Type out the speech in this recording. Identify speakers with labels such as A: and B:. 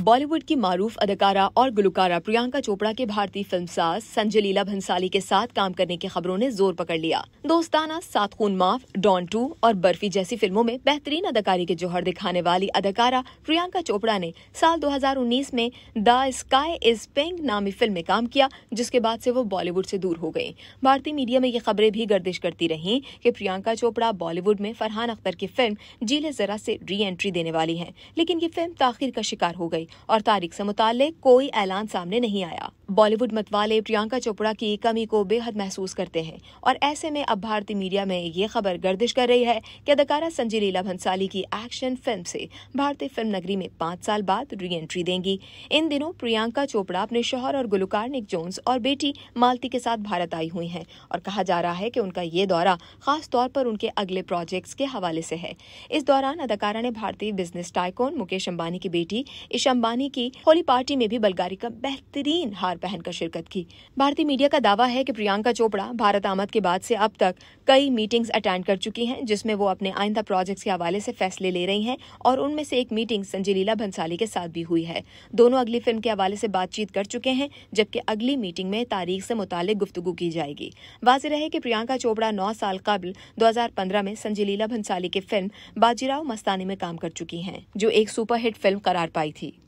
A: बॉलीवुड की मारूफ अदाकारा और गुलकारा प्रियंका चोपड़ा के भारतीय फिल्म साज संजय लीला भंसाली के साथ काम करने की खबरों ने जोर पकड़ लिया दोस्ताना सात खून माफ डॉन टू और बर्फी जैसी फिल्मों में बेहतरीन अदाकारी के जोहर दिखाने वाली अदाकारा प्रियंका चोपड़ा ने साल दो में द स्काई इज पिंक नामी फिल्म में काम किया जिसके बाद ऐसी वो बॉलीवुड ऐसी दूर हो गयी भारतीय मीडिया में ये खबरें भी गर्दिश करती रही की प्रियंका चोपड़ा बॉलीवुड में फरहान अख्तर की फिल्म जीले जरा ऐसी री एंट्री देने वाली है लेकिन ये फिल्म ताखिर का शिकार हो गई गई और तारीख से मुतालिक कोई ऐलान सामने नहीं आया बॉलीवुड मत वाले प्रियंका चोपड़ा की कमी को बेहद महसूस करते हैं और ऐसे में अब भारतीय मीडिया में ये खबर गर्दिश कर रही है कि अदाकारा संजय लीला भंसाली की एक्शन फिल्म से भारतीय फिल्म नगरी में पाँच साल बाद री एंट्री देंगी इन दिनों प्रियंका चोपड़ा अपने शोहर और गुलकार निक जोन्स और बेटी मालती के साथ भारत आई हुई है और कहा जा रहा है की उनका ये दौरा खास तौर पर उनके अगले प्रोजेक्ट्स के हवाले से है इस दौरान अदाकारा ने भारतीय बिजनेस टाइकोन मुकेश अंबानी की बेटी ईशा अंबानी की होली पार्टी में भी बल्गारी का बेहतरीन हार पहनकर शिरकत की भारतीय मीडिया का दावा है कि प्रियंका चोपड़ा भारत आमद के बाद से अब तक कई मीटिंग्स अटेंड कर चुकी हैं जिसमें वो अपने आइंदा प्रोजेक्ट्स के हवाले से फैसले ले रही हैं और उनमें से एक मीटिंग संजय लीला भंसाली के साथ भी हुई है दोनों अगली फिल्म के हवाले से बातचीत कर चुके हैं जबकि अगली मीटिंग में तारीख से मुतालिक गुफ्तु की जाएगी वाज रहे कि प्रियंका चोपड़ा नौ साल कबल दो में संजय लीला भंसाली की फिल्म बाजीराव मस्तानी में काम कर चुकी हैं जो एक सुपरहिट फिल्म करार पाई थी